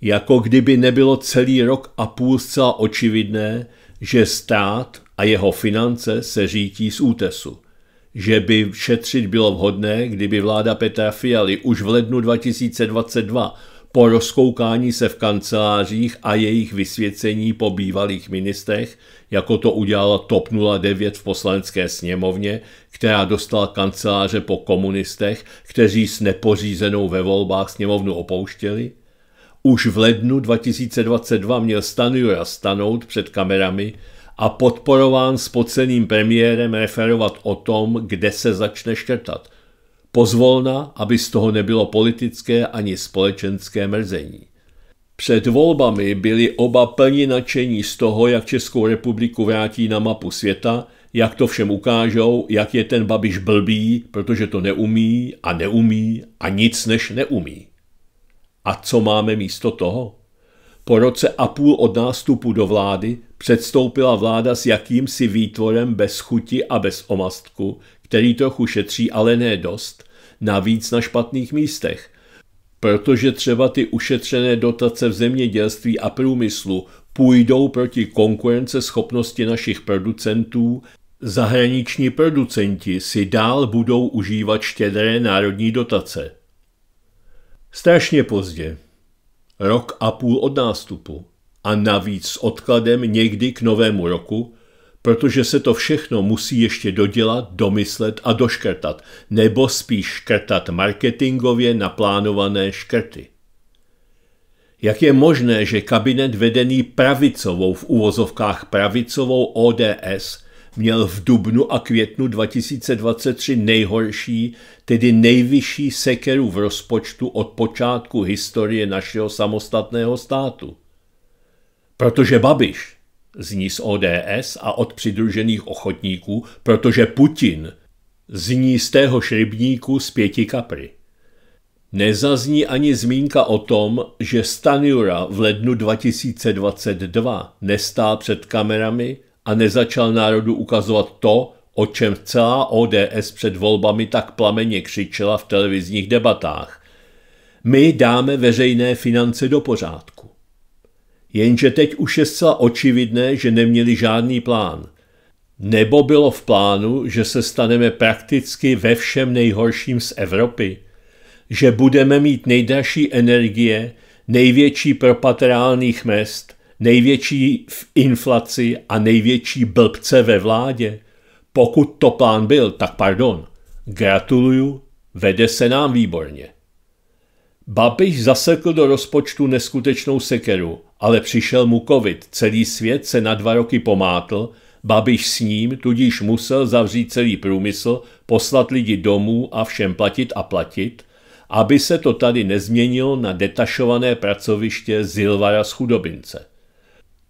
Jako kdyby nebylo celý rok a půl zcela očividné, že stát a jeho finance se řítí z útesu. Že by šetřit bylo vhodné, kdyby vláda Petra Fialy už v lednu 2022 po rozkoukání se v kancelářích a jejich vysvěcení po bývalých ministrech, jako to udělala TOP 09 v poslanecké sněmovně, která dostala kanceláře po komunistech, kteří s nepořízenou ve volbách sněmovnu opouštěli? Už v lednu 2022 měl Stanjura stanout před kamerami a podporován spoceným premiérem referovat o tom, kde se začne škrtat, pozvolna, aby z toho nebylo politické ani společenské mrzení. Před volbami byli oba plni nadšení z toho, jak Českou republiku vrátí na mapu světa, jak to všem ukážou, jak je ten Babiš blbý, protože to neumí a neumí a nic než neumí. A co máme místo toho? Po roce a půl od nástupu do vlády předstoupila vláda s jakýmsi výtvorem bez chuti a bez omastku, který trochu šetří, ale ne dost, navíc na špatných místech. Protože třeba ty ušetřené dotace v zemědělství a průmyslu půjdou proti konkurence schopnosti našich producentů, zahraniční producenti si dál budou užívat štědré národní dotace. Strašně pozdě. Rok a půl od nástupu. A navíc s odkladem někdy k novému roku, protože se to všechno musí ještě dodělat, domyslet a doškrtat, nebo spíš škrtat marketingově naplánované škrty. Jak je možné, že kabinet vedený pravicovou v uvozovkách pravicovou ODS měl v dubnu a květnu 2023 nejhorší, tedy nejvyšší sekeru v rozpočtu od počátku historie našeho samostatného státu? Protože Babiš zní z ODS a od přidružených ochotníků, protože Putin zní z tého rybníku z pěti kapry. Nezazní ani zmínka o tom, že Stanura v lednu 2022 nestál před kamerami a nezačal národu ukazovat to, o čem celá ODS před volbami tak plameně křičela v televizních debatách. My dáme veřejné finance do pořádku. Jenže teď už je zcela očividné, že neměli žádný plán. Nebo bylo v plánu, že se staneme prakticky ve všem nejhorším z Evropy? Že budeme mít nejdražší energie, největší propad reálných mest, největší v inflaci a největší blbce ve vládě? Pokud to plán byl, tak pardon. Gratuluju, vede se nám výborně. Babiš zasekl do rozpočtu neskutečnou sekeru ale přišel mu covid, celý svět se na dva roky pomátl, Babiš s ním tudíž musel zavřít celý průmysl, poslat lidi domů a všem platit a platit, aby se to tady nezměnilo na detašované pracoviště Zilvara z Chudobince.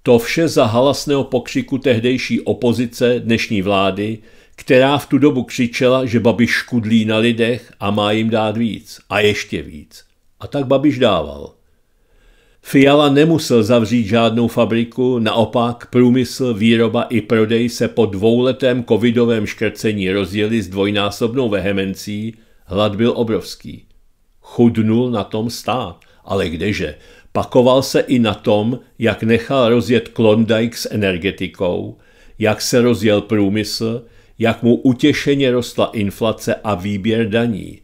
To vše za halasného pokřiku tehdejší opozice dnešní vlády, která v tu dobu křičela, že Babiš škudlí na lidech a má jim dát víc a ještě víc. A tak Babiš dával. Fiala nemusel zavřít žádnou fabriku, naopak průmysl, výroba i prodej se po dvouletém covidovém škrcení rozjeli s dvojnásobnou vehemencí, hlad byl obrovský. Chudnul na tom stát, ale kdeže, pakoval se i na tom, jak nechal rozjet Klondike s energetikou, jak se rozjel průmysl, jak mu utěšeně rostla inflace a výběr daní –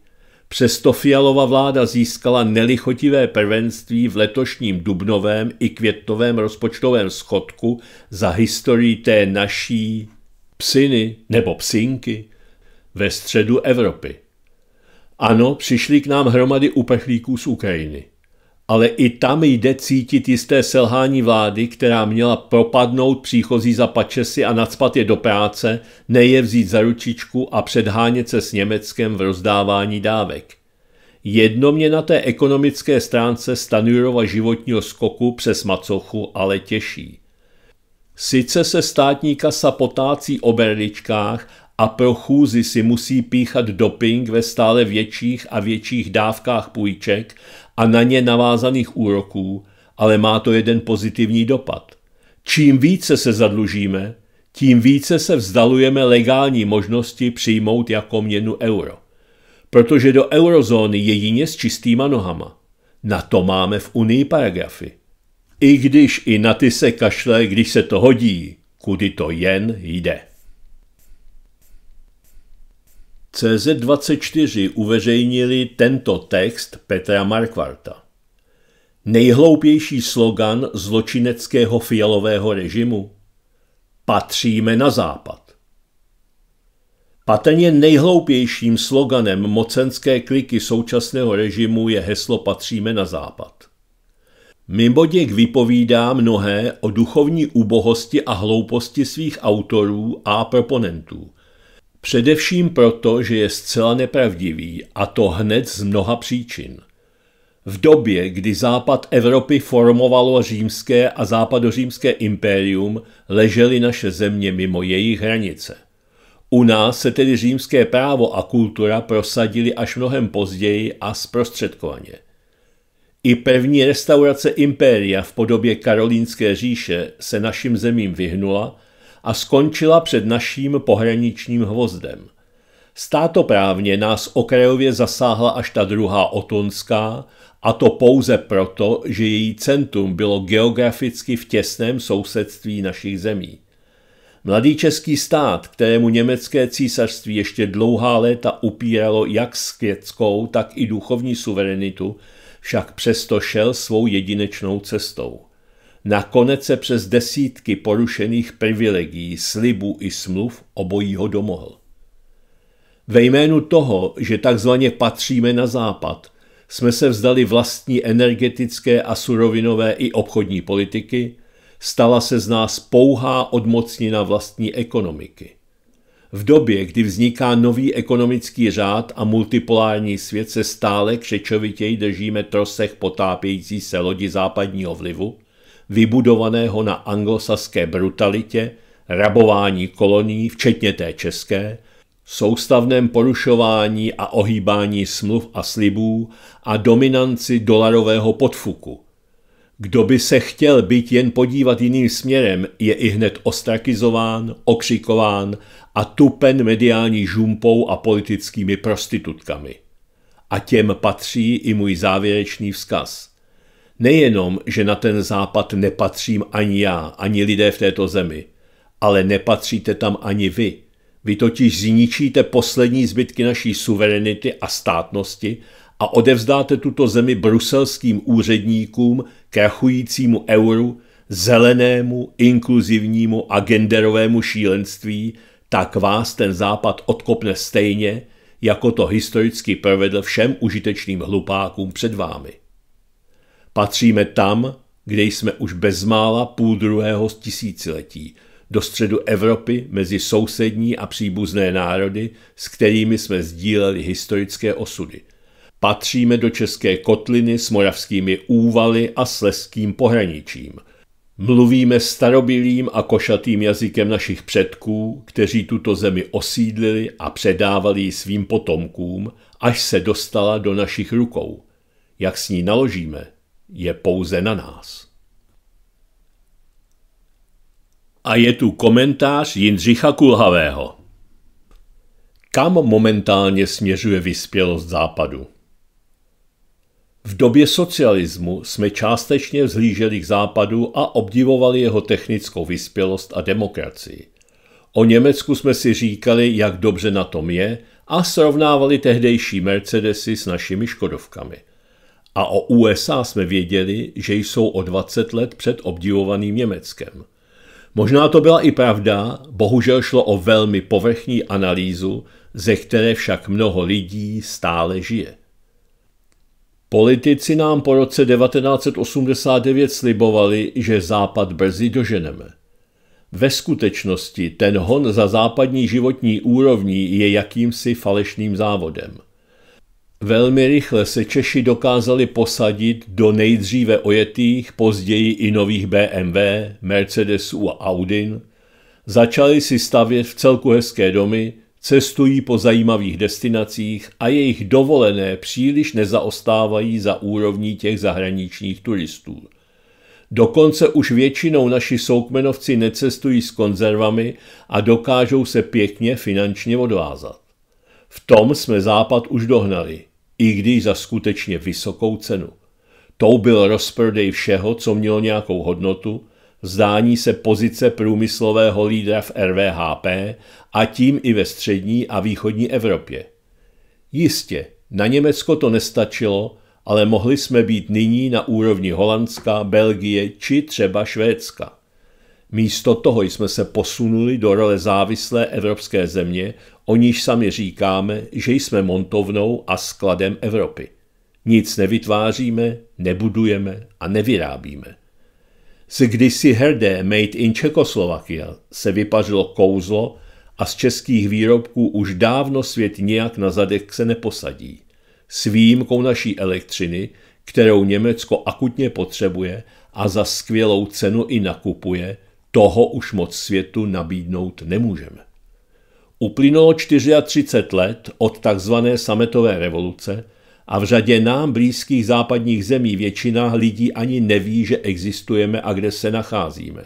Přesto Fialova vláda získala nelichotivé prvenství v letošním dubnovém i květnovém rozpočtovém schodku za historii té naší psiny nebo psinky ve středu Evropy. Ano, přišli k nám hromady uprchlíků z Ukrajiny ale i tam jde cítit jisté selhání vlády, která měla propadnout příchozí za pačesy a nadspat je do práce, ne je vzít za ručičku a předhánět se s Německem v rozdávání dávek. Jedno mě na té ekonomické stránce Stanurova životního skoku přes Macochu ale těší. Sice se státní kasa potácí o berličkách a pro chůzy si musí píchat doping ve stále větších a větších dávkách půjček, a na ně navázaných úroků, ale má to jeden pozitivní dopad. Čím více se zadlužíme, tím více se vzdalujeme legální možnosti přijmout jako měnu euro. Protože do eurozóny jedině s čistýma nohama. Na to máme v Unii paragrafy. I když i na ty se kašle, když se to hodí, kudy to jen jde. CZ24 uveřejnili tento text Petra Markvarta. Nejhloupější slogan zločineckého fialového režimu? Patříme na západ. Patrně nejhloupějším sloganem mocenské kliky současného režimu je heslo Patříme na západ. Mimoděk vypovídá mnohé o duchovní ubohosti a hlouposti svých autorů a proponentů – Především proto, že je zcela nepravdivý, a to hned z mnoha příčin. V době, kdy západ Evropy formovalo římské a západořímské impérium, ležely naše země mimo jejich hranice. U nás se tedy římské právo a kultura prosadili až mnohem později a zprostředkovaně. I první restaurace impéria v podobě Karolínské říše se našim zemím vyhnula – a skončila před naším pohraničním hvozdem. Státoprávně nás okrajově zasáhla až ta druhá otonská, a to pouze proto, že její centrum bylo geograficky v těsném sousedství našich zemí. Mladý český stát, kterému německé císařství ještě dlouhá léta upíralo jak skvětskou, tak i duchovní suverenitu, však přesto šel svou jedinečnou cestou. Nakonec se přes desítky porušených privilegií, slibů i smluv obojího domohl. Ve jménu toho, že takzvaně patříme na západ, jsme se vzdali vlastní energetické a surovinové i obchodní politiky, stala se z nás pouhá odmocnina vlastní ekonomiky. V době, kdy vzniká nový ekonomický řád a multipolární svět se stále křečovitěji držíme trosech potápějící se lodi západního vlivu, vybudovaného na anglosaské brutalitě, rabování kolonií, včetně té české, soustavném porušování a ohýbání smluv a slibů a dominanci dolarového podfuku. Kdo by se chtěl být jen podívat jiným směrem, je i hned ostrakizován, okřikován a tupen mediální žumpou a politickými prostitutkami. A těm patří i můj závěrečný vzkaz – Nejenom, že na ten západ nepatřím ani já, ani lidé v této zemi, ale nepatříte tam ani vy. Vy totiž zničíte poslední zbytky naší suverenity a státnosti a odevzdáte tuto zemi bruselským úředníkům, krachujícímu euru, zelenému, inkluzivnímu a genderovému šílenství, tak vás ten západ odkopne stejně, jako to historicky provedl všem užitečným hlupákům před vámi. Patříme tam, kde jsme už bezmála půl druhého z tisíciletí, do středu Evropy mezi sousední a příbuzné národy, s kterými jsme sdíleli historické osudy. Patříme do české kotliny s moravskými úvaly a sleským pohraničím. Mluvíme starobilým a košatým jazykem našich předků, kteří tuto zemi osídlili a předávali ji svým potomkům, až se dostala do našich rukou. Jak s ní naložíme, je pouze na nás. A je tu komentář Jindřicha Kulhavého. Kam momentálně směřuje vyspělost západu? V době socialismu jsme částečně vzhlíželi k západu a obdivovali jeho technickou vyspělost a demokracii. O Německu jsme si říkali, jak dobře na tom je a srovnávali tehdejší Mercedesy s našimi Škodovkami – a o USA jsme věděli, že jsou o 20 let před obdivovaným Německem. Možná to byla i pravda, bohužel šlo o velmi povrchní analýzu, ze které však mnoho lidí stále žije. Politici nám po roce 1989 slibovali, že Západ brzy doženeme. Ve skutečnosti ten hon za západní životní úrovní je jakýmsi falešným závodem – Velmi rychle se Češi dokázali posadit do nejdříve ojetých, později i nových BMW, Mercedesů a Audin, začali si stavět v celku hezké domy, cestují po zajímavých destinacích a jejich dovolené příliš nezaostávají za úrovní těch zahraničních turistů. Dokonce už většinou naši soukmenovci necestují s konzervami a dokážou se pěkně finančně odvázat. V tom jsme Západ už dohnali i když za skutečně vysokou cenu. Tou byl rozprodej všeho, co mělo nějakou hodnotu, zdání se pozice průmyslového lídra v RVHP a tím i ve střední a východní Evropě. Jistě, na Německo to nestačilo, ale mohli jsme být nyní na úrovni Holandska, Belgie či třeba Švédska. Místo toho jsme se posunuli do role závislé evropské země, o níž sami říkáme, že jsme montovnou a skladem Evropy. Nic nevytváříme, nebudujeme a nevyrábíme. Z kdysi herdé Made in Czechoslovakia se vypařilo kouzlo a z českých výrobků už dávno svět nijak na zadek se neposadí. S výjimkou naší elektřiny, kterou Německo akutně potřebuje a za skvělou cenu i nakupuje – toho už moc světu nabídnout nemůžeme. Uplynulo 34 let od tzv. sametové revoluce a v řadě nám blízkých západních zemí většina lidí ani neví, že existujeme a kde se nacházíme.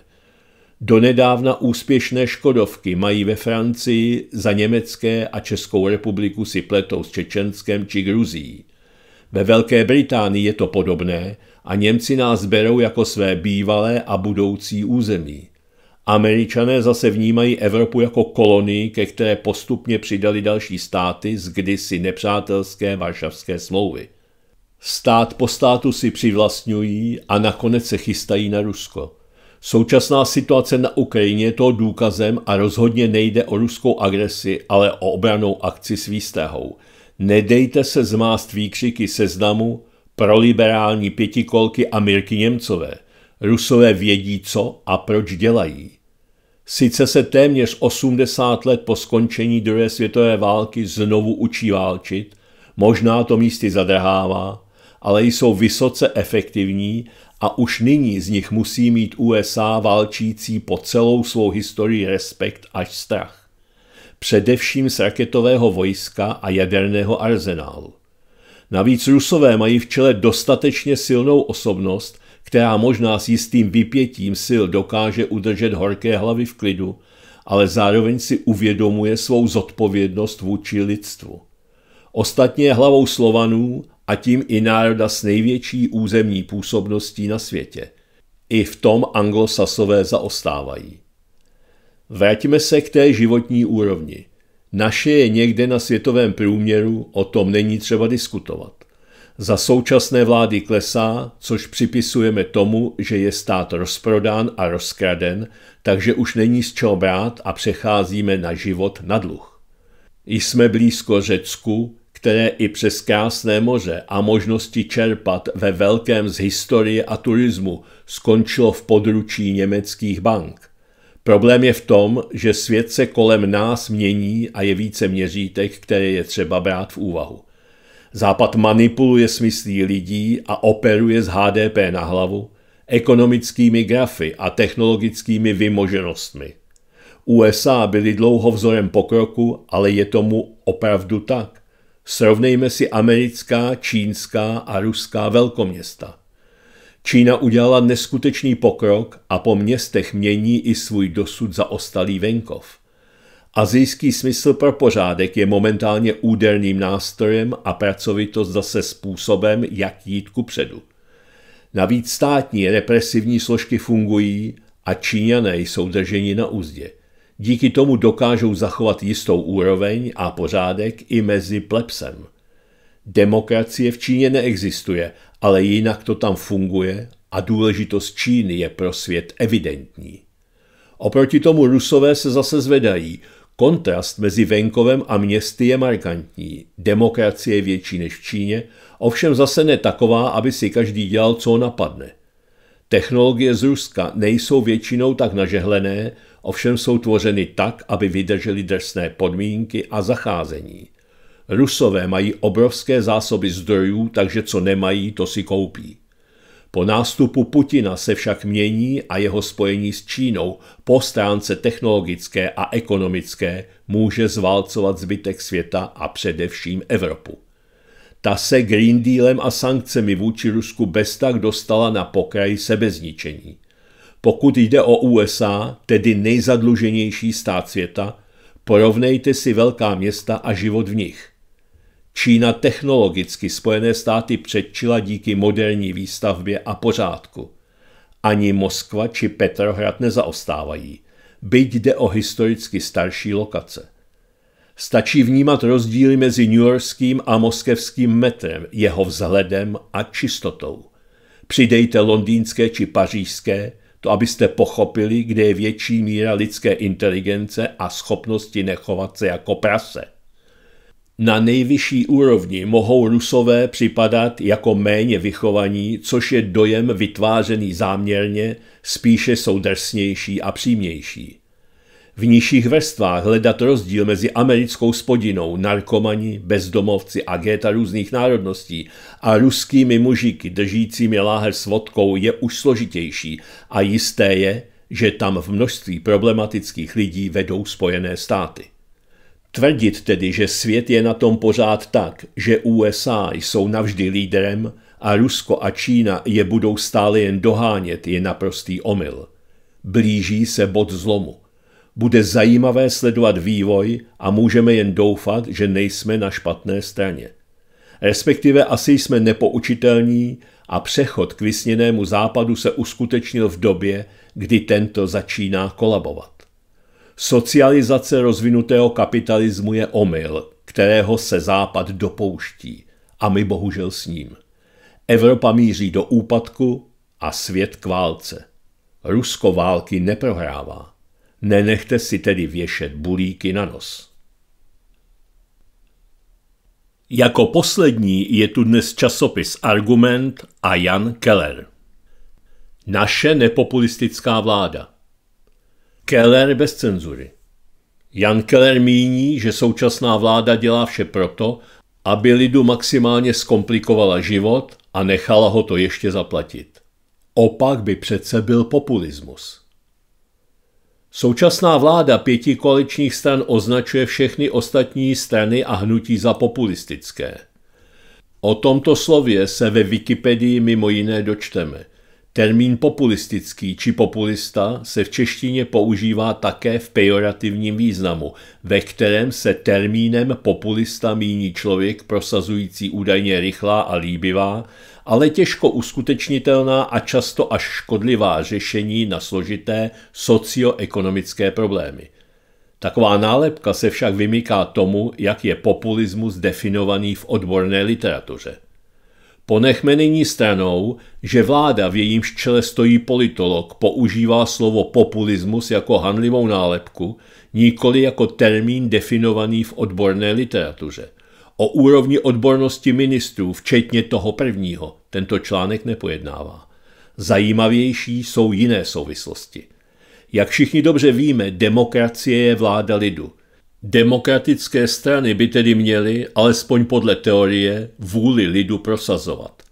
Donedávna úspěšné Škodovky mají ve Francii za Německé a Českou republiku si pletou s Čečenskem či Gruzií. Ve Velké Británii je to podobné a Němci nás berou jako své bývalé a budoucí území. Američané zase vnímají Evropu jako kolonii, ke které postupně přidali další státy z kdysi nepřátelské Varšavské smlouvy. Stát po státu si přivlastňují a nakonec se chystají na Rusko. Současná situace na Ukrajině je toho důkazem a rozhodně nejde o ruskou agresi, ale o obranou akci s výstahou. Nedejte se zmást výkřiky seznamu pro liberální pětikolky a Mirky Němcové – Rusové vědí, co a proč dělají. Sice se téměř 80 let po skončení druhé světové války znovu učí válčit, možná to místy zadrhává, ale jsou vysoce efektivní a už nyní z nich musí mít USA válčící po celou svou historii respekt až strach. Především z raketového vojska a jaderného arzenálu. Navíc Rusové mají v čele dostatečně silnou osobnost, která možná s jistým vypětím sil dokáže udržet horké hlavy v klidu, ale zároveň si uvědomuje svou zodpovědnost vůči lidstvu. Ostatně je hlavou Slovanů a tím i národa s největší územní působností na světě. I v tom anglosasové zaostávají. Vraťme se k té životní úrovni. Naše je někde na světovém průměru, o tom není třeba diskutovat za současné vlády klesá, což připisujeme tomu, že je stát rozprodán a rozkraden, takže už není z čeho brát a přecházíme na život na dluh. Jsme blízko Řecku, které i přes krásné moře a možnosti čerpat ve velkém z historie a turismu skončilo v područí německých bank. Problém je v tom, že svět se kolem nás mění a je více měřítek, které je třeba brát v úvahu. Západ manipuluje smyslí lidí a operuje z HDP na hlavu, ekonomickými grafy a technologickými vymoženostmi. USA byly dlouho vzorem pokroku, ale je tomu opravdu tak. Srovnejme si americká, čínská a ruská velkoměsta. Čína udělala neskutečný pokrok a po městech mění i svůj dosud zaostalý venkov. Azijský smysl pro pořádek je momentálně úderným nástrojem a pracovitost zase způsobem, jak jít ku předu. Navíc státní represivní složky fungují a Číňané jsou drženi na úzdě. Díky tomu dokážou zachovat jistou úroveň a pořádek i mezi plebsem. Demokracie v Číně neexistuje, ale jinak to tam funguje a důležitost Číny je pro svět evidentní. Oproti tomu Rusové se zase zvedají, Kontrast mezi venkovem a městy je markantní. Demokracie je větší než v Číně, ovšem zase ne taková, aby si každý dělal, co napadne. Technologie z Ruska nejsou většinou tak nažehlené, ovšem jsou tvořeny tak, aby vydržely drsné podmínky a zacházení. Rusové mají obrovské zásoby zdrojů, takže co nemají, to si koupí. Po nástupu Putina se však mění a jeho spojení s Čínou po stránce technologické a ekonomické může zválcovat zbytek světa a především Evropu. Ta se Green Dealem a sankcemi vůči Rusku bez tak dostala na pokraj sebezničení. Pokud jde o USA, tedy nejzadluženější stát světa, porovnejte si velká města a život v nich – Čína technologicky Spojené státy předčila díky moderní výstavbě a pořádku. Ani Moskva či Petrohrad nezaostávají, byť jde o historicky starší lokace. Stačí vnímat rozdíly mezi Yorkským a moskevským metrem, jeho vzhledem a čistotou. Přidejte londýnské či pařížské, to abyste pochopili, kde je větší míra lidské inteligence a schopnosti nechovat se jako prase. Na nejvyšší úrovni mohou rusové připadat jako méně vychovaní, což je dojem vytvářený záměrně, spíše jsou drsnější a přímější. V nižších vrstvách hledat rozdíl mezi americkou spodinou, narkomani, bezdomovci a géta různých národností a ruskými mužiky držícími láhev s vodkou je už složitější a jisté je, že tam v množství problematických lidí vedou spojené státy. Tvrdit tedy, že svět je na tom pořád tak, že USA jsou navždy lídrem a Rusko a Čína je budou stále jen dohánět, je naprostý omyl. Blíží se bod zlomu. Bude zajímavé sledovat vývoj a můžeme jen doufat, že nejsme na špatné straně. Respektive asi jsme nepoučitelní a přechod k vysněnému západu se uskutečnil v době, kdy tento začíná kolabovat. Socializace rozvinutého kapitalismu je omyl, kterého se Západ dopouští. A my bohužel s ním. Evropa míří do úpadku a svět k válce. Rusko války neprohrává. Nenechte si tedy věšet bulíky na nos. Jako poslední je tu dnes časopis Argument a Jan Keller. Naše nepopulistická vláda. Keller bez cenzury. Jan Keller míní, že současná vláda dělá vše proto, aby lidu maximálně zkomplikovala život a nechala ho to ještě zaplatit. Opak by přece byl populismus. Současná vláda pěti koaličních stran označuje všechny ostatní strany a hnutí za populistické. O tomto slově se ve Wikipedii mimo jiné dočteme – Termín populistický či populista se v češtině používá také v pejorativním významu, ve kterém se termínem populista míní člověk prosazující údajně rychlá a líbivá, ale těžko uskutečnitelná a často až škodlivá řešení na složité socioekonomické problémy. Taková nálepka se však vymyká tomu, jak je populismus definovaný v odborné literatuře. Ponechme nyní stranou, že vláda v jejímž čele stojí politolog používá slovo populismus jako hanlivou nálepku, nikoli jako termín definovaný v odborné literatuře. O úrovni odbornosti ministrů, včetně toho prvního, tento článek nepojednává. Zajímavější jsou jiné souvislosti. Jak všichni dobře víme, demokracie je vláda lidu – Demokratické strany by tedy měly, alespoň podle teorie, vůli lidu prosazovat.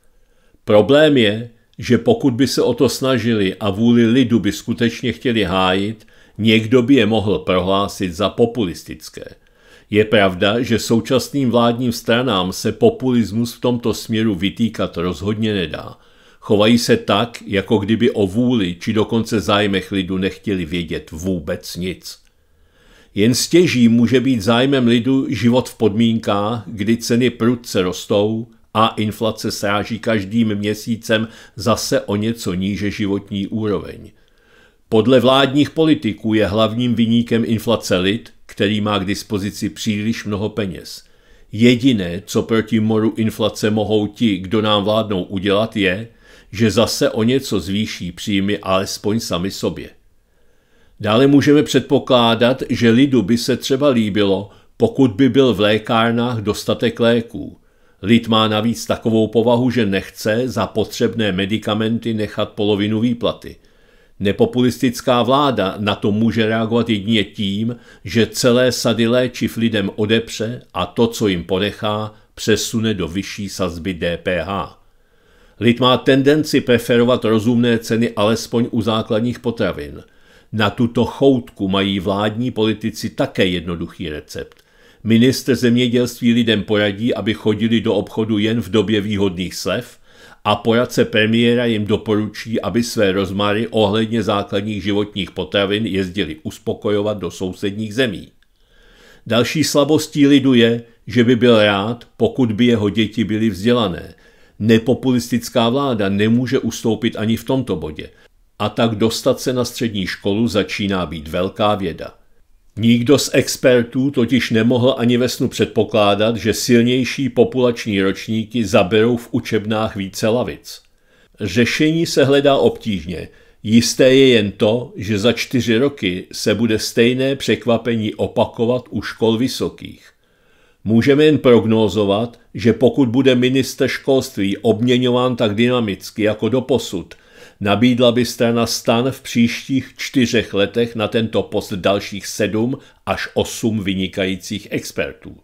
Problém je, že pokud by se o to snažili a vůli lidu by skutečně chtěli hájit, někdo by je mohl prohlásit za populistické. Je pravda, že současným vládním stranám se populismus v tomto směru vytýkat rozhodně nedá. Chovají se tak, jako kdyby o vůli či dokonce zájmech lidu nechtěli vědět vůbec nic. Jen stěží může být zájmem lidu život v podmínkách, kdy ceny prudce rostou a inflace sráží každým měsícem zase o něco níže životní úroveň. Podle vládních politiků je hlavním vyníkem inflace lid, který má k dispozici příliš mnoho peněz. Jediné, co proti moru inflace mohou ti, kdo nám vládnou udělat, je, že zase o něco zvýší příjmy alespoň sami sobě. Dále můžeme předpokládat, že lidu by se třeba líbilo, pokud by byl v lékárnách dostatek léků. Lid má navíc takovou povahu, že nechce za potřebné medicamenty nechat polovinu výplaty. Nepopulistická vláda na to může reagovat jedině tím, že celé sady léčiv lidem odepře a to, co jim ponechá, přesune do vyšší sazby DPH. Lid má tendenci preferovat rozumné ceny alespoň u základních potravin – na tuto choutku mají vládní politici také jednoduchý recept. Minister zemědělství lidem poradí, aby chodili do obchodu jen v době výhodných slev a poradce premiéra jim doporučí, aby své rozmary ohledně základních životních potravin jezdili uspokojovat do sousedních zemí. Další slabostí lidu je, že by byl rád, pokud by jeho děti byly vzdělané. Nepopulistická vláda nemůže ustoupit ani v tomto bodě. A tak dostat se na střední školu začíná být velká věda. Nikdo z expertů totiž nemohl ani ve snu předpokládat, že silnější populační ročníky zaberou v učebnách více lavic. Řešení se hledá obtížně. Jisté je jen to, že za čtyři roky se bude stejné překvapení opakovat u škol vysokých. Můžeme jen prognózovat, že pokud bude minister školství obměňován tak dynamicky jako doposud, Nabídla byste na stan v příštích čtyřech letech na tento post dalších sedm až osm vynikajících expertů.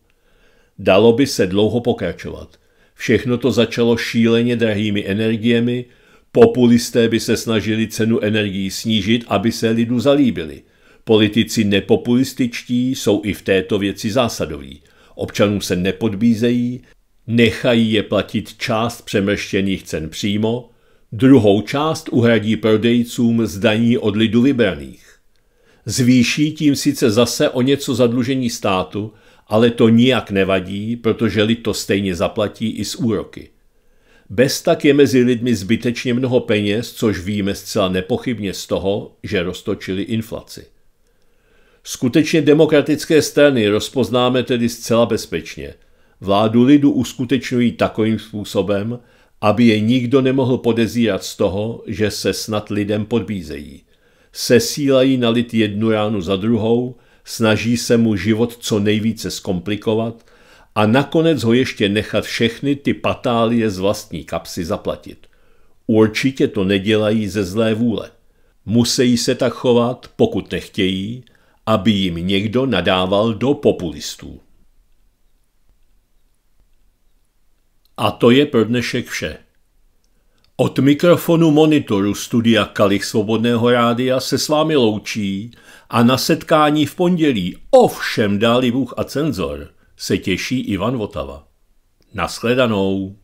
Dalo by se dlouho pokračovat. Všechno to začalo šíleně drahými energiemi, populisté by se snažili cenu energií snížit, aby se lidu zalíbili. Politici nepopulističtí jsou i v této věci zásadoví. Občanům se nepodbízejí, nechají je platit část přemrštěných cen přímo, Druhou část uhradí prodejcům z daní od lidu vybraných. Zvýší tím sice zase o něco zadlužení státu, ale to nijak nevadí, protože lid to stejně zaplatí i z úroky. Bez tak je mezi lidmi zbytečně mnoho peněz, což víme zcela nepochybně z toho, že roztočili inflaci. Skutečně demokratické strany rozpoznáme tedy zcela bezpečně. Vládu lidu uskutečňují takovým způsobem, aby je nikdo nemohl podezírat z toho, že se snad lidem podbízejí. Sesílají na lid jednu ránu za druhou, snaží se mu život co nejvíce zkomplikovat a nakonec ho ještě nechat všechny ty patálie z vlastní kapsy zaplatit. Určitě to nedělají ze zlé vůle. Musejí se tak chovat, pokud nechtějí, aby jim někdo nadával do populistů. A to je pro dnešek vše. Od mikrofonu monitoru studia Kalich Svobodného rádia se s vámi loučí a na setkání v pondělí ovšem dáli Bůh a cenzor se těší Ivan Votava. Naschledanou.